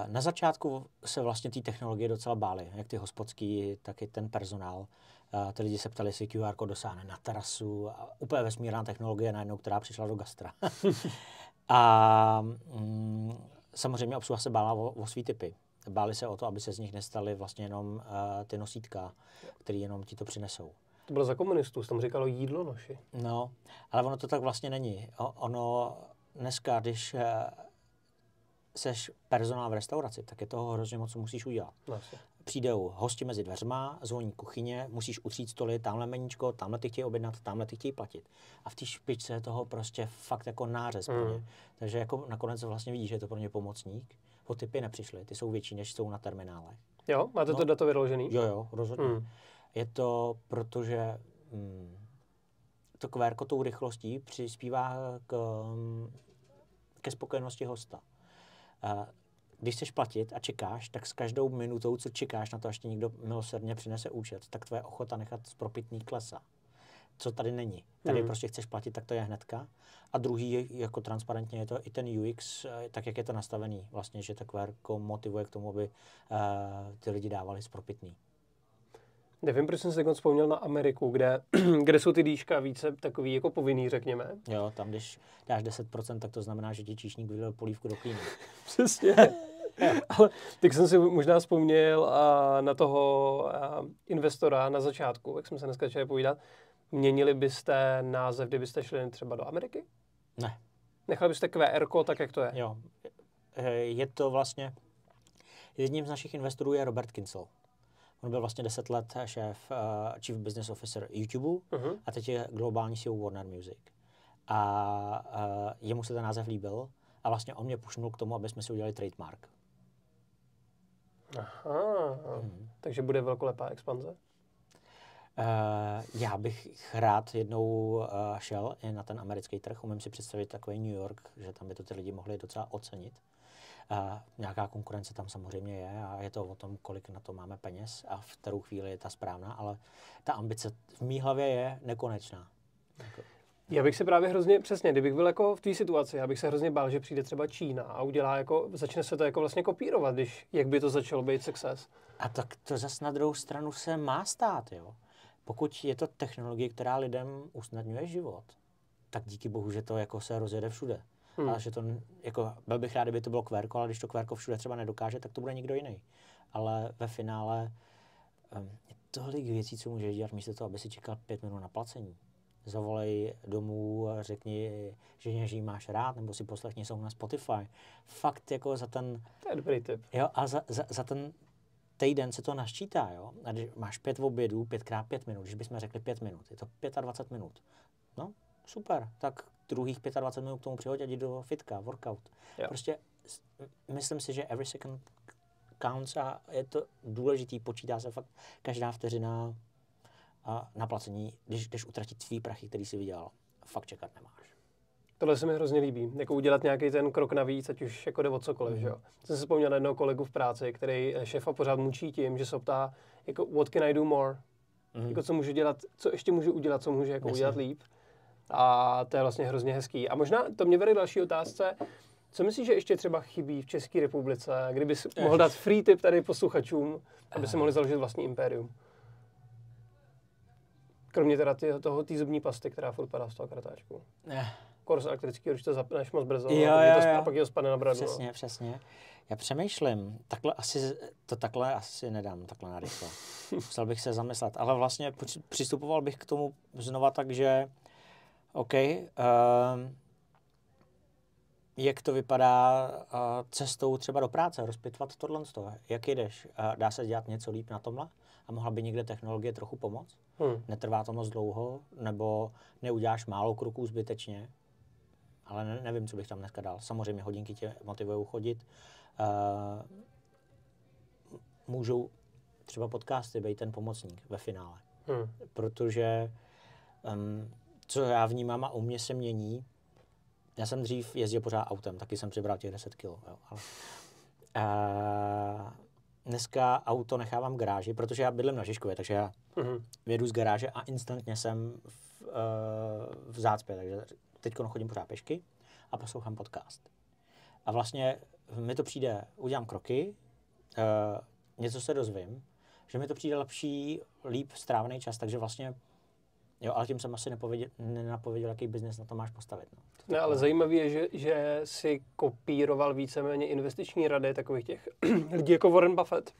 na začátku se vlastně té technologie docela báli, jak ty hospodský, tak i ten personál. Ty lidi se ptali, jestli QR kód dosáhne na terasu. A úplně vesmírná technologie najednou, která přišla do gastra. (laughs) a mm, samozřejmě obsluha se bála o, o svý typy. Báli se o to, aby se z nich nestaly vlastně jenom uh, ty nosítka, které jenom ti to přinesou.
To bylo za komunistů, tam říkalo jídlo noši.
No, ale ono to tak vlastně není. O, ono dneska, když uh, seš personál v restauraci, tak je toho hrozně moc, co musíš udělat. Vlastně. Přijdou hosti mezi dveřma, zvoní kuchyně, musíš utřít stoly, tamhle meníčko, tamhle ty chtějí objednat, tamhle ty chtějí platit. A v té špičce je toho prostě fakt jako nářez. Mm. Takže jako nakonec vlastně vidíš, že je to pro ně pomocník. Po typy nepřišly, ty jsou větší, než jsou na terminálech. Jo, máte no, to dato vyložený? Jo, jo, rozhodně. Mm. Je to proto, že mm, to kvérko tou rychlostí přispívá k, mm, ke spokojenosti hosta. když chceš platit a čekáš, tak s každou minutou, co čekáš na to, až ti někdo milosrdně přinese účet, tak tvoje ochota nechat zpropitný klesa. Co tady není. Tady hmm. prostě chceš platit, tak to je hnedka. A druhý, jako transparentně, je to i ten UX, eh, tak jak je to nastavený, vlastně, že takové jako motivuje k tomu, aby uh, ty lidi dávali spropitný.
Nevím, proč jsem se vzpomněl na Ameriku, kde,
(clears throat) kde jsou ty dýška více takový jako povinný, řekněme. Jo, tam když dáš 10%, tak to znamená, že ti číšník vydal polívku do klíny. (laughs) Přesně. (laughs) Ale tak jsem si možná
vzpomněl a, na toho a, investora na začátku, jak jsme se dneska začali povídat. Měnili byste název, kdybyste šli třeba do Ameriky? Ne. Nechali
byste QR, tak jak to je? Jo. Je to vlastně, jedním z našich investorů je Robert Kinsel. On byl vlastně 10 let šéf, uh, chief business officer YouTube uh-huh. a teď je globální CEO Warner Music. A uh, jemu se ten název líbil a vlastně on mě pušnul k tomu, aby jsme si udělali trademark.
Aha, hmm. takže bude velkolepá expanze? Uh,
já bych rád jednou uh, šel i na ten americký trh. Umím si představit takový New York, že tam by to ty lidi mohli docela ocenit. A nějaká konkurence tam samozřejmě je a je to o tom, kolik na to máme peněz a v kterou chvíli je ta správná, ale ta ambice v mý hlavě je nekonečná.
Já bych se právě hrozně, přesně, kdybych byl jako v té situaci, já bych se hrozně bál, že přijde třeba Čína a udělá jako, začne se to jako vlastně kopírovat, když, jak by to začalo
být success. A tak to zase na druhou stranu se má stát, jo. Pokud je to technologie, která lidem usnadňuje život, tak díky bohu, že to jako se rozjede všude. Hmm. A že to, jako, byl bych rád, kdyby to bylo kvérko, ale když to kvérko všude třeba nedokáže, tak to bude někdo jiný. Ale ve finále um, je tolik věcí, co můžeš dělat, místo toho, aby si čekal pět minut na placení. Zavolej domů, řekni, že že máš rád, nebo si poslechni jsou na Spotify. Fakt jako za ten... To je dobrý tip. Jo, a za, za, za ten týden se to naščítá, jo. A když máš pět obědů, pětkrát pět minut, když bychom řekli pět minut, je to 25 minut. No, super, tak druhých 25 minut k tomu přihoď a jdi do fitka, workout. Jo. Prostě myslím si, že every second counts a je to důležitý, počítá se fakt každá vteřina a na placení, když jdeš utratit svý prachy, který si vydělal, fakt čekat nemáš.
Tohle se mi hrozně líbí, jako udělat nějaký ten krok navíc, ať už jako jde o cokoliv, mm-hmm. že jo. Jsem si vzpomněl na jednoho kolegu v práci, který eh, šéfa pořád mučí tím, že se ptá, jako what can I do more? Mm-hmm. Jako co můžu dělat, co ještě můžu udělat, co můžu jako udělat líp. A to je vlastně hrozně hezký. A možná to mě vede další otázce. Co myslíš, že ještě třeba chybí v České republice, kdyby jsi mohl dát free tip tady posluchačům, aby si mohli založit vlastní impérium? Kromě teda tě, toho té zubní pasty, která furt padá z toho kartáčku. Ne. Kors elektrický, když to zapneš moc brzo, jo, no, a, jo, to, jo. a pak je spadne na bradu. Přesně,
přesně. Já přemýšlím, takhle asi, to takhle asi nedám, takhle rychle. (laughs) Musel bych se zamyslet, ale vlastně přistupoval bych k tomu znova tak, že OK. Uh, jak to vypadá uh, cestou třeba do práce, rozpitvat tohle z toho? Jak jdeš? Uh, eh, dá se dělat něco líp na tomhle? A mohla by někde technologie trochu pomoct? Hmm. Netrvá to moc dlouho? Nebo neuděláš málo kroků zbytečně? Ale ne, nevím, co bych tam dneska dal. Samozřejmě hodinky tě motivují chodit. Uh, můžou třeba podcasty být ten pomocník ve finále. Hmm. Protože um, co já vnímám a o mě se mění, já jsem dřív jezdil pořád autem, taky jsem přibral těch 10 kilo. dneska auto nechávám v garáži, protože já bydlím na Žižkově, takže já mm-hmm. vědu z garáže a instantně jsem v, uh, v zácpě, takže teď chodím pořád pěšky a poslouchám podcast. A vlastně mi to přijde, udělám kroky, uh, něco se dozvím, že mi to přijde lepší, líp strávený čas, takže vlastně Jo, ale tím jsem asi nepověděl, nenapověděl, jaký biznes na to máš postavit. No.
To ne, ale zajímavé je, že, že si kopíroval víceméně investiční rady takových těch (clears throat)
lidí jako Warren Buffett.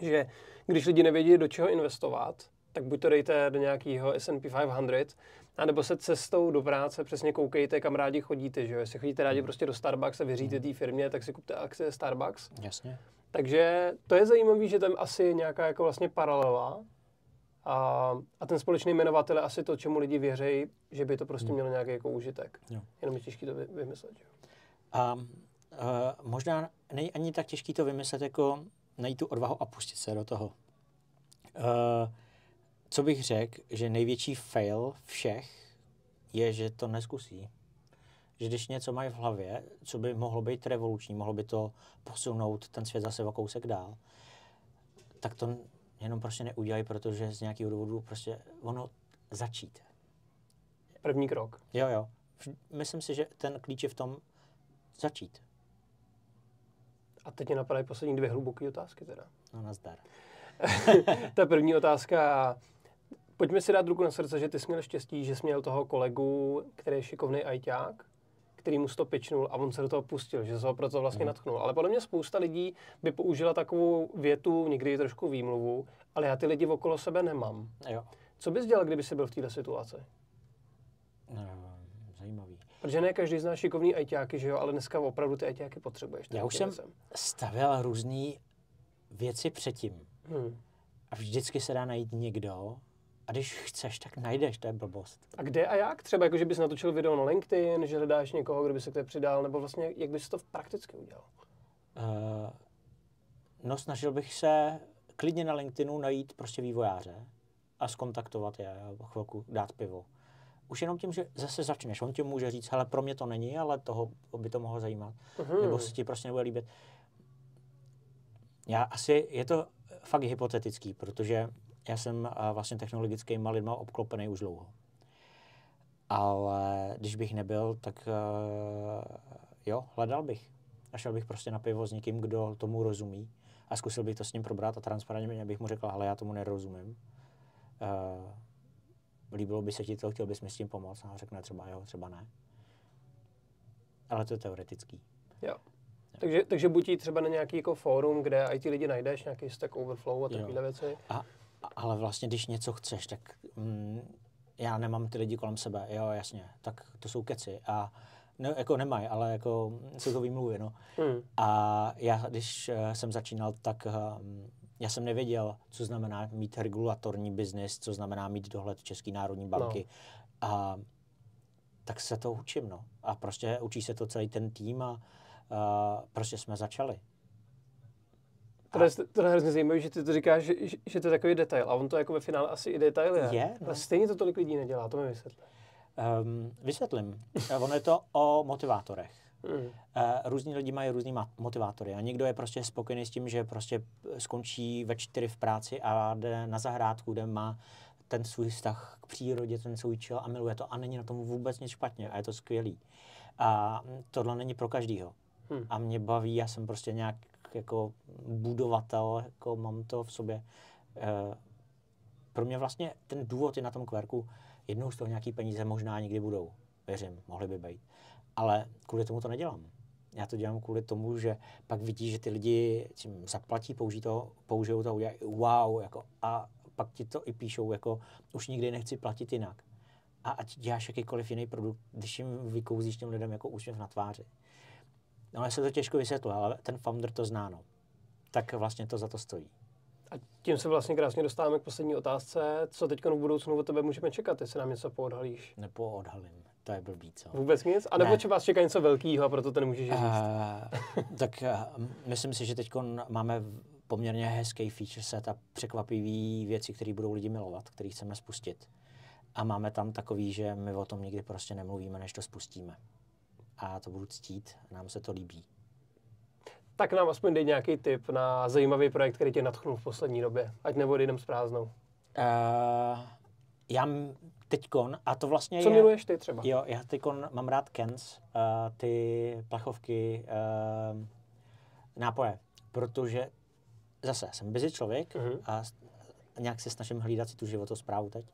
Že když lidi nevědí, do čeho investovat, tak buď to dejte do nějakého S&P 500, anebo se cestou do práce přesně koukejte, kam rádi chodíte. Že? Jestli chodíte rádi hmm. prostě do Starbucks a věříte hmm. té firmě, tak si kupte akce Starbucks. Jasně. Takže to je zajímavé, že tam asi je nějaká jako vlastně paralela a, a ten společný jmenovatel je asi to, čemu lidi věří, že by to prostě hmm. mělo nějaký jako užitek. Jo. Jenom je těžké to vy, vymyslet.
Že? A a možná není ani tak těžké to vymyslet, jako najít tu odvahu a pustit se do toho. A, co bych řekl, že největší fail všech je, že to neskusí. Že když něco mají v hlavě, co by mohlo být revoluční, mohlo by to posunout ten svět zase o kousek dál, tak to jenom prostě neudělají, protože z nějakého důvodu prostě ono začít. První krok. Jo, jo. Myslím si, že ten klíč je v tom začít.
A teď mě napadají poslední dvě hluboké otázky teda. No, nazdar. (laughs) Ta první otázka, pojďme si dát ruku na srdce, že ty jsi měl štěstí, že jsi měl toho kolegu, který je šikovný ajťák, který mu to pičnul a on se do toho pustil, že se ho proto vlastně mm. natchnul. Ale podle mě spousta lidí by použila takovou větu, někdy trošku výmluvu, ale já ty lidi okolo sebe nemám. Jo. Co bys dělal, kdyby jsi byl v této situaci?
No, zajímavý.
Protože ne každý zná šikovný ITáky, že jo, ale dneska opravdu ty ITáky potřebuješ. Já už jsem
stavěl různé věci předtím. Hmm. A vždycky se dá najít někdo, a když chceš, tak najdeš, to je blbost.
A kde a jak? Třeba jako, že bys natočil video na LinkedIn, že hledáš někoho, kdo by se k tebe přidal, nebo vlastně jak bys to prakticky udělal?
Uh, no snažil bych se klidně na LinkedInu najít prostě vývojáře a skontaktovat je, chvilku dát pivo. Už jenom tím, že zase začneš, on ti může říct, hele, pro mě to není, ale toho by to mohlo zajímat, uh-huh. nebo se ti prostě nebude líbit. Já asi, je to fakt hypotetický, protože já jsem eh, vlastně technologickými lidma obklopený už dlouho. Ale když bych nebyl, tak eh, jo, hledal bych. A šel bych prostě na pivo s někým, kdo tomu rozumí a zkusil bych to s ním probrat a transparentně bych mu řekl, ale já tomu nerozumím. Uh, líbilo by se ti to, chtěl bys mi s tím pomoct? A řekne třeba jo, třeba ne. Ale to je teoretický.
Jo. Takže, takže buď třeba na nějaký jako fórum, kde IT lidi najdeš, nějaký stack overflow a takovéhle věci.
A, ale vlastně, když něco chceš, tak mm, já nemám ty lidi kolem sebe, jo, jasně, tak to jsou keci. A ne, jako nemají, ale jako jsou to výmluvy, no. Hmm. A já, když uh, jsem začínal, tak uh, já jsem nevěděl, co znamená mít regulatorní biznis, co znamená mít dohled České národní no. banky. No. A tak se to učím, no. A prostě učí se to celý ten tým a uh, prostě jsme začali
je, tohle je hrozně zajímavé, že ty to říkáš, že, že to je takový detail. A on to jako ve finále asi i detail je. je no. Ale stejně to tolik lidí nedělá, to mi ehm, vysvětlím.
Um, eh, vysvětlím. ono je to o motivátorech. Mm. Uh, různí lidi mají různý motivátory a někdo je prostě spokojený s tím, že prostě skončí ve čtyři v práci a jde na zahrádku, kde má ten svůj vztah k přírodě, ten svůj čel a miluje to a není na tom vůbec nic špatně a je to skvělý. A mm, tohle není pro každýho. Hmm. A mě baví, já jsem prostě nějak jako budovatel, jako mám to v sobě. E, pro mě vlastně ten důvod je na tom kverku, jednou z toho nějaký peníze možná někdy budou, věřím, mohly by být. Ale kvůli tomu to nedělám. Já to dělám kvůli tomu, že pak vidí, že ty lidi tím zaplatí, použij to, použijou to, udělají wow, jako a pak ti to i píšou, jako už nikdy nechci platit jinak. A ať děláš jakýkoliv jiný produkt, když jim vykouzíš těm lidem jako úsměv na tváři No ale se to těžko vysvětluje, ale ten founder to zná, no. Tak vlastně to za to stojí.
A tím se vlastně krásně dostáváme k poslední otázce. Co teď v budoucnu od tebe můžeme čekat, jestli nám něco poodhalíš?
Nepoodhalím, to je blbý, co? Vůbec nic? A nebo ne.
třeba vás čeká něco velkého a proto to nemůžeš eh, říct?
Uh, tak uh, myslím si, že teď máme poměrně hezký feature set a překvapivý věci, které budou lidi milovat, které chceme spustit. A máme tam takový, že my o tom nikdy prostě nemluvíme, než to spustíme a to budu ctít, nám se to líbí.
Tak nám aspoň dej nějaký tip na zajímavý projekt,
který tě nadchnul v poslední době, ať jenom s prázdnou. Uh, já teďkon, a to vlastně Co je, miluješ ty třeba? Jo, já teďkon mám rád Kens, uh, ty plachovky, uh, nápoje, protože zase jsem busy člověk uh-huh. a nějak se snažím hlídat si tu životosprávu teď.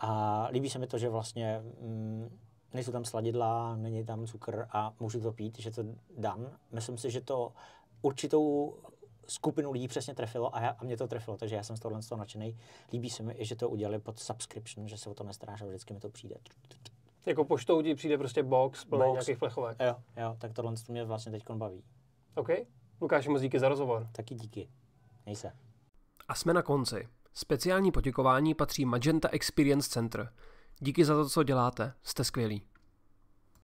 A líbí se mi to, že vlastně mm, nejsou tam sladidla, není tam cukr a můžu to pít, že to dám. Myslím si, že to určitou skupinu lidí přesně trefilo a, já, a mě to trefilo, takže já jsem z tohohle z toho nadšený. Líbí se mi že to udělali pod subscription, že se o to nestaráš a vždycky mi to přijde.
Jako poštou ti přijde prostě box plný box. nějakých plechovek.
Jo, jo, tak tohle mě vlastně teď baví.
OK. Lukáš, moc díky za rozhovor. Taky díky. Měj se. A jsme na konci. Speciální poděkování patří Magenta Experience Center – Díky za to, co děláte. Jste skvělí.